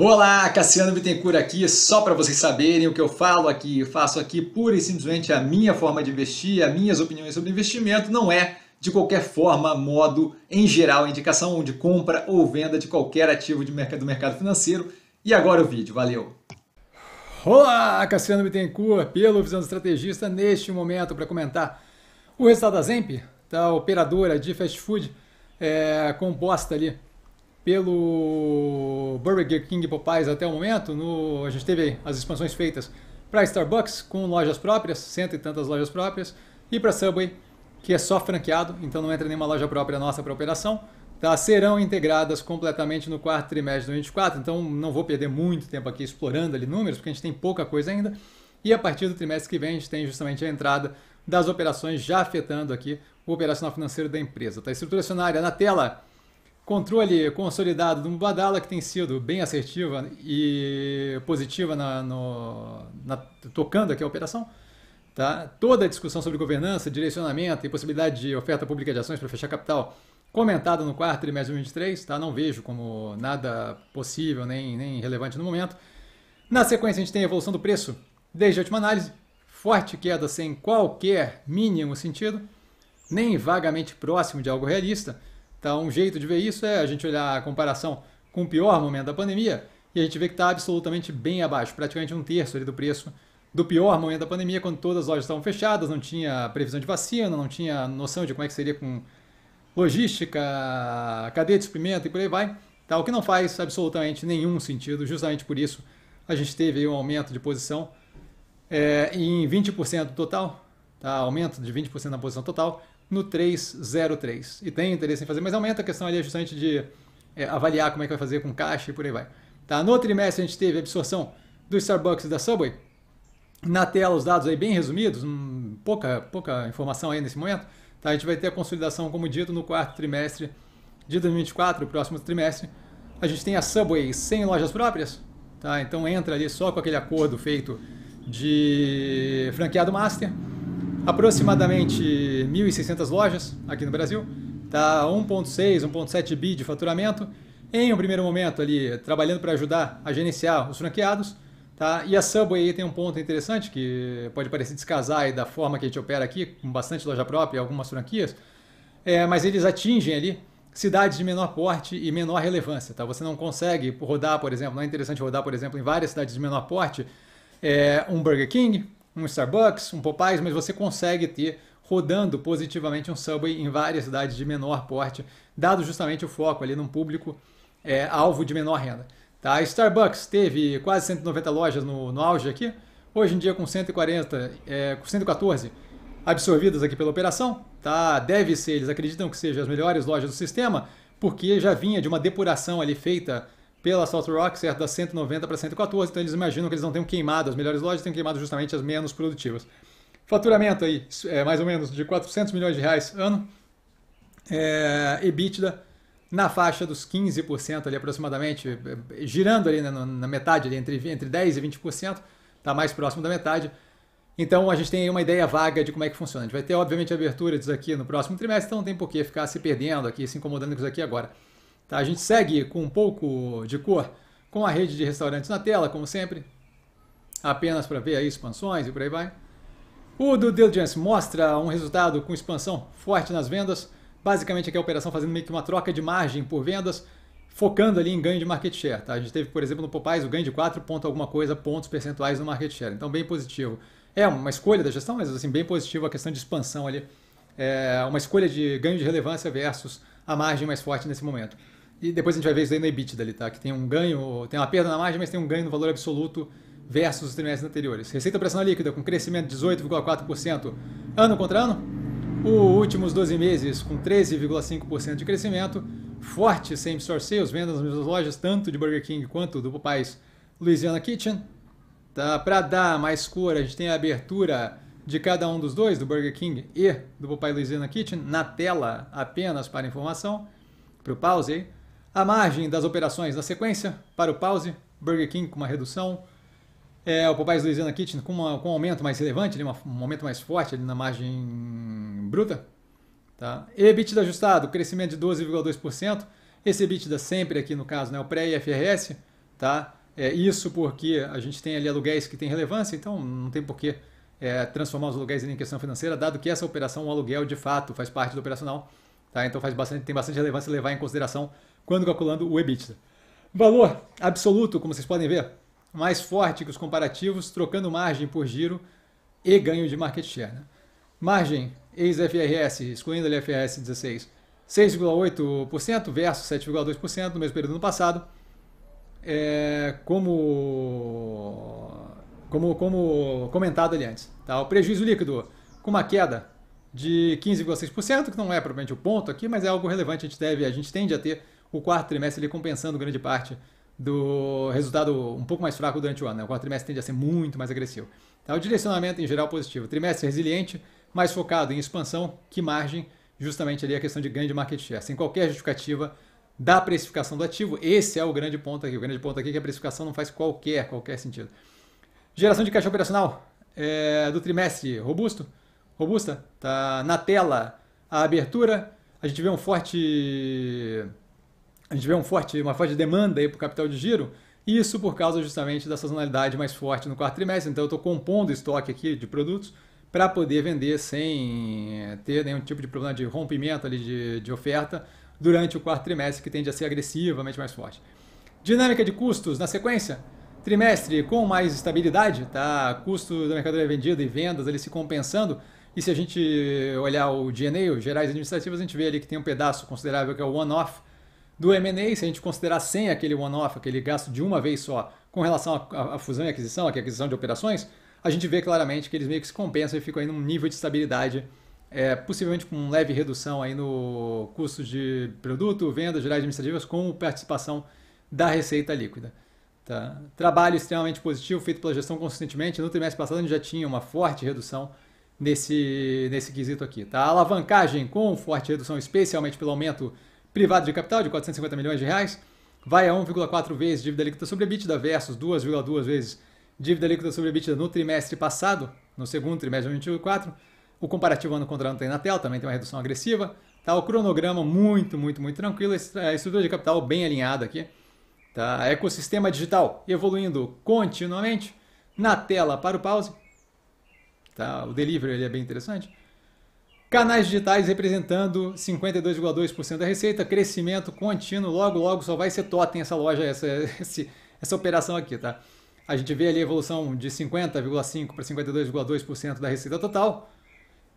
Olá, Cassiano Bittencourt aqui, só para vocês saberem o que eu falo aqui, eu faço aqui pura e simplesmente a minha forma de investir, as minhas opiniões sobre investimento, não é de qualquer forma, modo, em geral, indicação de compra ou venda de qualquer ativo de mercado, do mercado financeiro. E agora o vídeo, valeu! Olá, Cassiano Bittencourt, pelo Visão Estrategista, neste momento para comentar o resultado da Zemp, da operadora de fast food, é, composta ali pelo Burger King e Popeyes até o momento. No, a gente teve as expansões feitas para Starbucks com lojas próprias, cento e tantas lojas próprias, e para Subway, que é só franqueado, então não entra nenhuma loja própria nossa para operação. Tá, serão integradas completamente no quarto trimestre de 2024, então não vou perder muito tempo aqui explorando ali números, porque a gente tem pouca coisa ainda. E a partir do trimestre que vem, a gente tem justamente a entrada das operações já afetando aqui o operacional financeiro da empresa. Tá? Estrutura acionária na tela controle consolidado do Mubadala, que tem sido bem assertiva e positiva na, no, na, tocando aqui a operação. Tá? Toda a discussão sobre governança, direcionamento e possibilidade de oferta pública de ações para fechar capital, comentada no quarto trimestre de 2023, tá? não vejo como nada possível nem, nem relevante no momento. Na sequência, a gente tem a evolução do preço desde a última análise, forte queda sem qualquer mínimo sentido, nem vagamente próximo de algo realista. Então, um jeito de ver isso é a gente olhar a comparação com o pior momento da pandemia e a gente vê que está absolutamente bem abaixo, praticamente um terço do preço do pior momento da pandemia, quando todas as lojas estavam fechadas, não tinha previsão de vacina, não tinha noção de como é que seria com logística, cadeia de suprimento e por aí vai. Tá? O que não faz absolutamente nenhum sentido, justamente por isso a gente teve um aumento de posição é, em 20% total, tá? aumento de 20% na posição total, no 303. E tem interesse em fazer, mas aumenta a questão ali justamente de é, avaliar como é que vai fazer com caixa e por aí vai. Tá? No trimestre a gente teve a absorção do Starbucks e da Subway. Na tela os dados aí bem resumidos, hum, pouca, pouca informação aí nesse momento. Tá? A gente vai ter a consolidação, como dito, no quarto trimestre de 2024, o próximo trimestre. A gente tem a Subway sem lojas próprias, tá? então entra ali só com aquele acordo feito de franqueado master aproximadamente 1.600 lojas aqui no Brasil, tá 1.6, 1.7 bi de faturamento, em um primeiro momento ali trabalhando para ajudar a gerenciar os franqueados, tá? E a Subway tem um ponto interessante que pode parecer descasar da forma que a gente opera aqui, com bastante loja própria e algumas franquias, é, mas eles atingem ali cidades de menor porte e menor relevância, tá? Você não consegue rodar, por exemplo, não é interessante rodar, por exemplo, em várias cidades de menor porte, é, um Burger King, um Starbucks, um Popeyes, mas você consegue ter rodando positivamente um Subway em várias cidades de menor porte, dado justamente o foco ali num público é, alvo de menor renda. Tá? A Starbucks teve quase 190 lojas no, no auge aqui, hoje em dia com 140, é, com 114 absorvidas aqui pela operação, tá? Deve ser, eles acreditam que sejam as melhores lojas do sistema, porque já vinha de uma depuração ali feita pela Salt Rock, certo? Da 190 para 114. Então eles imaginam que eles não tenham queimado as melhores lojas, tenham queimado justamente as menos produtivas. Faturamento aí, é, mais ou menos, de 400 milhões de reais ano. É, EBITDA na faixa dos 15% ali aproximadamente, é, é, girando ali na, né, na metade, ali, entre, entre 10% e 20%, está mais próximo da metade. Então a gente tem aí uma ideia vaga de como é que funciona. A gente vai ter, obviamente, abertura disso aqui no próximo trimestre, então não tem por que ficar se perdendo aqui, se incomodando com isso aqui agora. Tá, a gente segue com um pouco de cor com a rede de restaurantes na tela, como sempre, apenas para ver aí expansões e por aí vai. O do Diligence mostra um resultado com expansão forte nas vendas, basicamente aqui é a operação fazendo meio que uma troca de margem por vendas, focando ali em ganho de market share. Tá? A gente teve, por exemplo, no Popeyes o ganho de 4 ponto alguma coisa pontos percentuais no market share, então bem positivo. É uma escolha da gestão, mas assim, bem positivo a questão de expansão ali, é uma escolha de ganho de relevância versus a margem mais forte nesse momento. E depois a gente vai ver isso aí no EBITDA ali, tá? Que tem um ganho, tem uma perda na margem, mas tem um ganho no valor absoluto versus os trimestres anteriores. Receita operacional líquida com crescimento de 18,4% ano contra ano. Os últimos 12 meses com 13,5% de crescimento. Forte same store sales, vendas nas mesmas lojas, tanto de Burger King quanto do Popeyes Louisiana Kitchen. Tá? Para dar mais cor, a gente tem a abertura de cada um dos dois, do Burger King e do Popeyes Louisiana Kitchen, na tela apenas para informação, para o pause aí. A margem das operações na sequência, para o pause, Burger King com uma redução, é, o Popeyes Louisiana Kitchen com, uma, com um aumento mais relevante, é uma, um aumento mais forte na margem bruta. Tá? EBITDA ajustado, crescimento de 12,2%. Esse EBITDA sempre aqui no caso, né, o pré IFRS, tá? É isso porque a gente tem ali aluguéis que tem relevância, então não tem porquê é, transformar os aluguéis em questão financeira, dado que essa operação, o aluguel de fato faz parte do operacional, tá? Então faz bastante, tem bastante relevância levar em consideração quando calculando o EBITDA. Valor absoluto, como vocês podem ver, mais forte que os comparativos, trocando margem por giro e ganho de market share. Né? Margem ex-FRS, excluindo a FRS 16, 6,8% versus 7,2% no mesmo período no passado. É, como, como, como comentado ali antes. Tá? O prejuízo líquido com uma queda de 15,6%, que não é propriamente o ponto aqui, mas é algo relevante, a gente deve, a gente tende a ter o quarto trimestre ele compensando grande parte do resultado um pouco mais fraco durante o ano. Né? O quarto trimestre tende a ser muito mais agressivo. Então, o direcionamento em geral é positivo. Trimestre resiliente, mais focado em expansão que margem, justamente ali a questão de ganho de market share. Sem qualquer justificativa da precificação do ativo, esse é o grande ponto aqui. O grande ponto aqui é que a precificação não faz qualquer, qualquer sentido. Geração de caixa operacional é, do trimestre robusto, robusta, tá na tela a abertura. A gente vê um forte a gente vê um forte, uma forte demanda para o capital de giro, isso por causa justamente da sazonalidade mais forte no quarto trimestre. Então eu estou compondo estoque aqui de produtos para poder vender sem eh, ter nenhum tipo de problema de rompimento ali de, de oferta durante o quarto trimestre, que tende a ser agressivamente mais forte. Dinâmica de custos na sequência. Trimestre com mais estabilidade, tá? Custo da mercadoria vendida e vendas ali se compensando. E se a gente olhar o DNA, os gerais administrativos, a gente vê ali que tem um pedaço considerável que é o one-off, do M&A, se a gente considerar sem aquele one-off, aquele gasto de uma vez só, com relação à fusão e aquisição, à aquisição de operações, a gente vê claramente que eles meio que se compensam e ficam aí num nível de estabilidade, é, possivelmente com leve redução aí no custo de produto, vendas, gerais administrativas, com participação da receita líquida. Tá? Trabalho extremamente positivo, feito pela gestão consistentemente. No trimestre passado a gente já tinha uma forte redução nesse, nesse quesito aqui. Tá? A alavancagem com forte redução, especialmente pelo aumento privado de capital de 450 milhões de reais, vai a 1,4 vezes dívida líquida sobre EBITDA versus 2,2 vezes dívida líquida sobre EBITDA no trimestre passado, no segundo trimestre de 2024. O comparativo ano contra ano tem na tela, também tem uma redução agressiva. Tá, o cronograma muito, muito, muito tranquilo, a estrutura de capital bem alinhada aqui. Tá, ecossistema digital evoluindo continuamente. Na tela para o pause. Tá, o delivery ele é bem interessante. Canais digitais representando 52,2% da receita, crescimento contínuo, logo, logo só vai ser totem essa loja, essa, essa operação aqui, tá? A gente vê ali a evolução de 50,5% para 52,2% da receita total,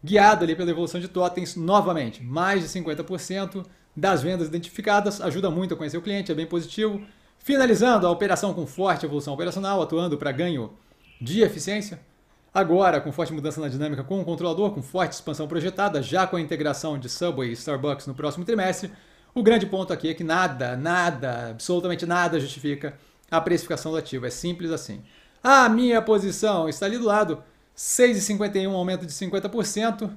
guiado ali pela evolução de totens novamente, mais de 50% das vendas identificadas, ajuda muito a conhecer o cliente, é bem positivo. Finalizando a operação com forte evolução operacional, atuando para ganho de eficiência, Agora, com forte mudança na dinâmica com o controlador, com forte expansão projetada, já com a integração de Subway e Starbucks no próximo trimestre, o grande ponto aqui é que nada, nada, absolutamente nada justifica a precificação do ativo. É simples assim. A minha posição está ali do lado: 6,51 aumento de 50%,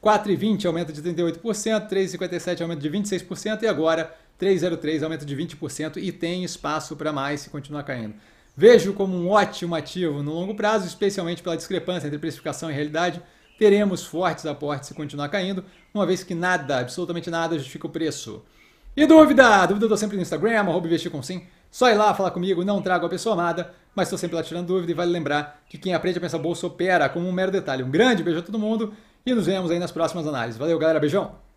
4,20 aumento de 38%, 3,57 aumento de 26% e agora 3,03 aumento de 20% e tem espaço para mais se continuar caindo. Vejo como um ótimo ativo no longo prazo, especialmente pela discrepância entre precificação e realidade. Teremos fortes aportes se continuar caindo, uma vez que nada, absolutamente nada, justifica o preço. E dúvida? Dúvida eu tô sempre no Instagram, arroba investir com sim. Só ir lá falar comigo, não trago a pessoa amada, mas estou sempre lá tirando dúvida e vale lembrar que quem aprende a pensar bolsa opera como um mero detalhe. Um grande beijo a todo mundo e nos vemos aí nas próximas análises. Valeu, galera. Beijão!